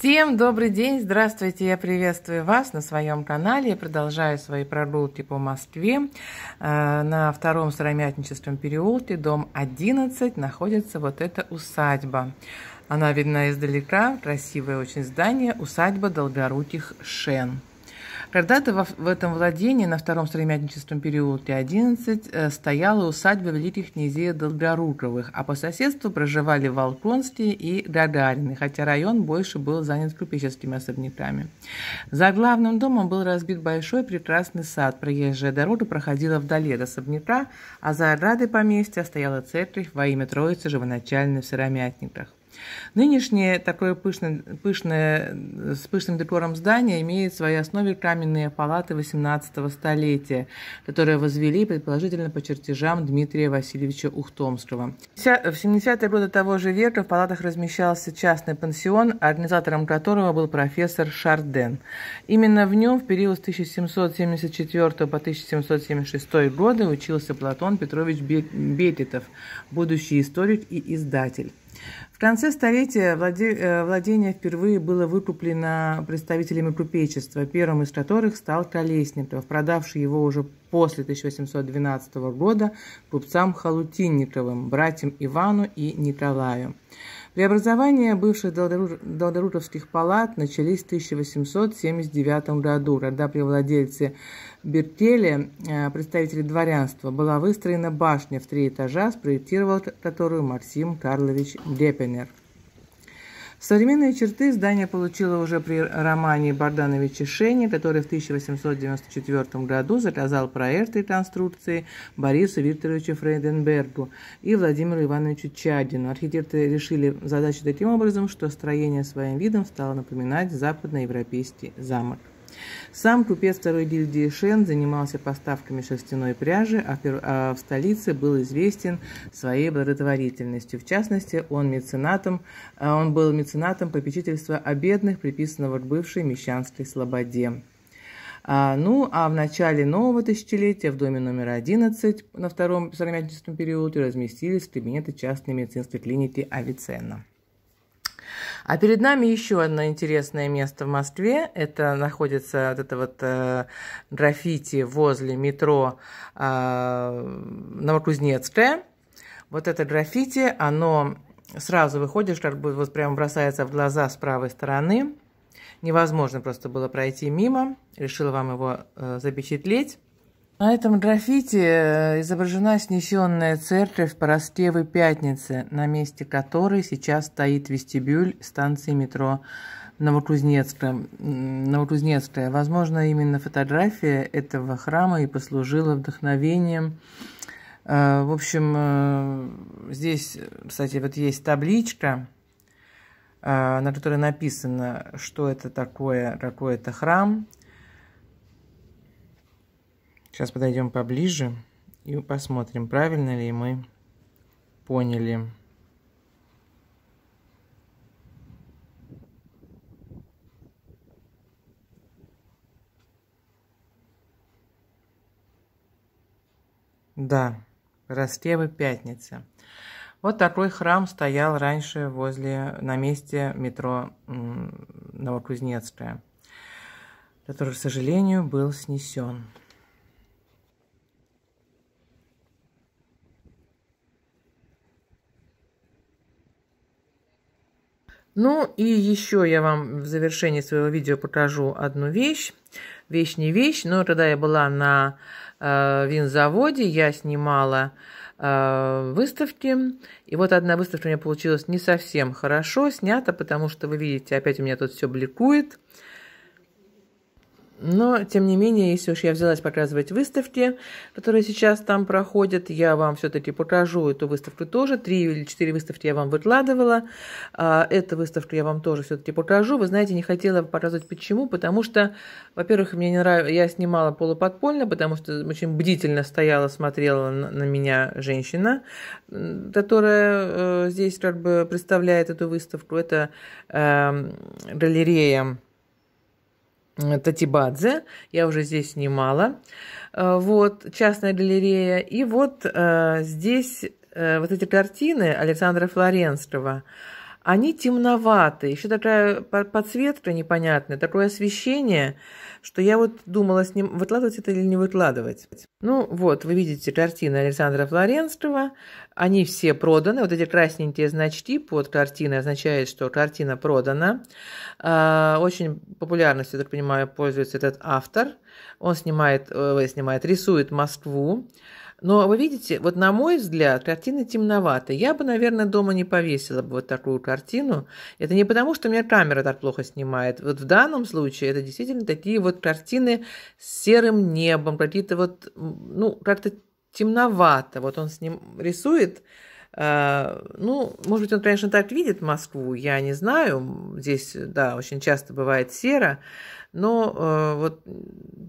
Всем добрый день, здравствуйте, я приветствую вас на своем канале. Я продолжаю свои прогулки по Москве. Э, на втором сыромятническом переулке, дом 11, находится вот эта усадьба. Она видна издалека, красивое очень здание, усадьба Долгоруких Шен. Когда-то в, этом владении на втором стремятничеством переулке 11 э, стояла усадьба великих князей Долгоруковых, а по соседству проживали Волконские и Гагарины, хотя район больше был занят купеческими особняками. За главным домом был разбит большой прекрасный сад, проезжая дорога проходила вдали от особняка, а за оградой поместья стояла церковь во имя Троицы Живоначальной в Сыромятниках. Нынешнее такое пышное, пышное, с пышным декором здание имеет в своей основе каменные палаты XVIII столетия, которые возвели, предположительно, по чертежам Дмитрия Васильевича Ухтомского. В 70-е годы того же века в палатах размещался частный пансион, организатором которого был профессор Шарден. Именно в нем в период с 1774 по 1776 годы учился Платон Петрович Бекетов, будущий историк и издатель. В конце столетия владе... Э, владение впервые было выкуплено представителями купечества, первым из которых стал Колесников, продавший его уже после 1812 года купцам Халутинниковым, братьям Ивану и Николаю. Преобразования бывших долдоруровских палат начались в 1879 году, когда при владельце Бертеле, э, представители дворянства, была выстроена башня в три этажа, спроектировал которую Максим Карлович Депенер. Современные черты здание получило уже при романе Бардановича Шени, который в 1894 году заказал проект реконструкции Борису Викторовичу Фрейденбергу и Владимиру Ивановичу Чадину. Архитекторы решили задачу таким образом, что строение своим видом стало напоминать западноевропейский замок. Сам купец второй гильдии Шен занимался поставками шерстяной пряжи, а в а столице был известен своей благотворительностью. В частности, он, меценатом, а он был меценатом попечительства о бедных, приписанного к бывшей Мещанской слободе. А, ну, а в начале нового тысячелетия в доме номер 11 на втором сыромятническом периоде разместились кабинеты частной медицинской клиники Авиценна. А перед нами еще одно интересное место в Москве. Это находится вот это вот э, граффити возле метро э, Новокузнецкая. Вот это граффити, оно сразу выходишь, как бы вот прямо бросается в глаза с правой стороны. Невозможно просто было пройти мимо. Решила вам его э, запечатлеть. На этом граффити э, изображена снесенная церковь Поростевой Пятницы, на месте которой сейчас стоит вестибюль станции метро Новокузнецкая. Новокузнецкая. Возможно, именно фотография этого храма и послужила вдохновением. Э, в общем, э, здесь, кстати, вот есть табличка, на которой написано, что это такое, какой это храм – Сейчас подойдем поближе и посмотрим, правильно ли мы поняли. Да, Ростева Пятница. Вот такой храм стоял раньше возле, на месте метро Новокузнецкая, который, к сожалению, был снесен. Ну и еще я вам в завершении своего видео покажу одну вещь. Вещь не вещь, но когда я была на э, винзаводе, я снимала э, выставки. И вот одна выставка у меня получилась не совсем хорошо снята, потому что вы видите, опять у меня тут все бликует. Но, тем не менее, если уж я взялась показывать выставки, которые сейчас там проходят, я вам все-таки покажу эту выставку тоже. Три или четыре выставки я вам выкладывала. А, эту выставку я вам тоже все-таки покажу. Вы знаете, не хотела показывать почему, потому что, во-первых, мне не нравится, я снимала полуподпольно, потому что очень бдительно стояла, смотрела на меня женщина, которая э, здесь как бы представляет эту выставку. Это эм, галерея Татибадзе, я уже здесь снимала, э, вот, частная галерея, и вот э, здесь э, вот эти картины Александра Флоренского – они темноватые, еще такая подсветка непонятная, такое освещение, что я вот думала с ним, выкладывать это или не выкладывать. Ну вот, вы видите картины Александра Флоренского, они все проданы, вот эти красненькие значки под картиной означает, что картина продана. А, очень популярностью, я так понимаю, пользуется этот автор, он снимает, э, снимает, рисует Москву, но вы видите, вот на мой взгляд, картина темновата. Я бы, наверное, дома не повесила бы вот такую картину. Это не потому, что меня камера так плохо снимает. Вот в данном случае это действительно такие вот картины с серым небом, какие-то вот, ну, как-то темновато. Вот он с ним рисует Э, ну, может быть, он, конечно, так видит Москву, я не знаю. Здесь, да, очень часто бывает серо, но э, вот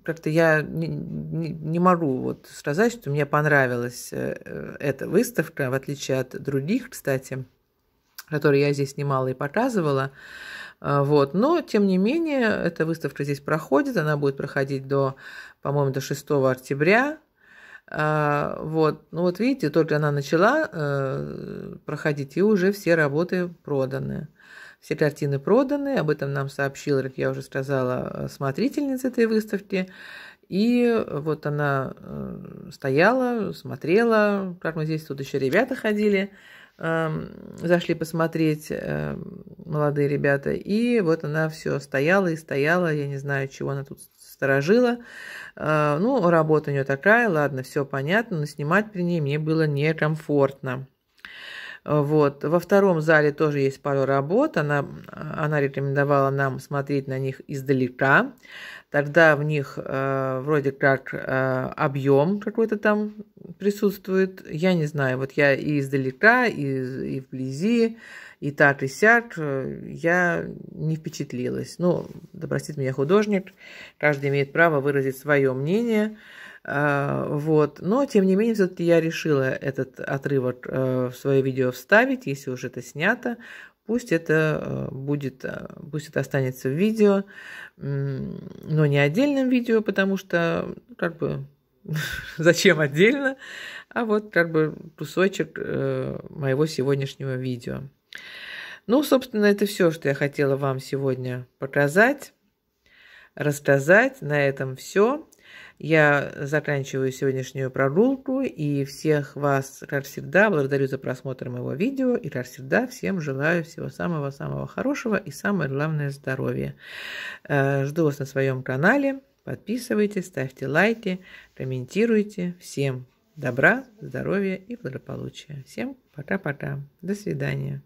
как-то я не, не, не могу вот сказать, что мне понравилась э, эта выставка, в отличие от других, кстати, которые я здесь снимала и показывала. Вот. Но, тем не менее, эта выставка здесь проходит. Она будет проходить до, по-моему, до 6 октября а, вот, ну вот видите, только она начала э, проходить, и уже все работы проданы. Все картины проданы, об этом нам сообщила, как я уже сказала, смотрительница этой выставки. И вот она э, стояла, смотрела, как мы здесь тут еще ребята ходили, э, зашли посмотреть, молодые ребята. И вот она все стояла и стояла, я не знаю, чего она тут сторожила. А, ну, работа у нее такая, ладно, все понятно, но снимать при ней мне было некомфортно. Вот. Во втором зале тоже есть пару работ. Она, она рекомендовала нам смотреть на них издалека. Тогда в них э, вроде как э, объем какой-то там присутствует. Я не знаю, вот я и издалека, и, и вблизи, и так, и сяк. Э, я не впечатлилась. Ну, да простит меня художник. Каждый имеет право выразить свое мнение. А, вот. Но, тем не менее, все-таки я решила этот отрывок э, в свое видео вставить, если уже это снято. Пусть это э, будет, э, пусть это останется в видео, но не отдельным видео, потому что, как бы, зачем отдельно, а вот как бы кусочек моего сегодняшнего видео. Ну, собственно, это все, что я хотела вам сегодня показать, рассказать. На этом все. Я заканчиваю сегодняшнюю прогулку и всех вас, как всегда, благодарю за просмотр моего видео и, как всегда, всем желаю всего самого-самого хорошего и самое главное здоровья. Э, жду вас на своем канале. Подписывайтесь, ставьте лайки, комментируйте. Всем добра, здоровья и благополучия. Всем пока-пока. До свидания.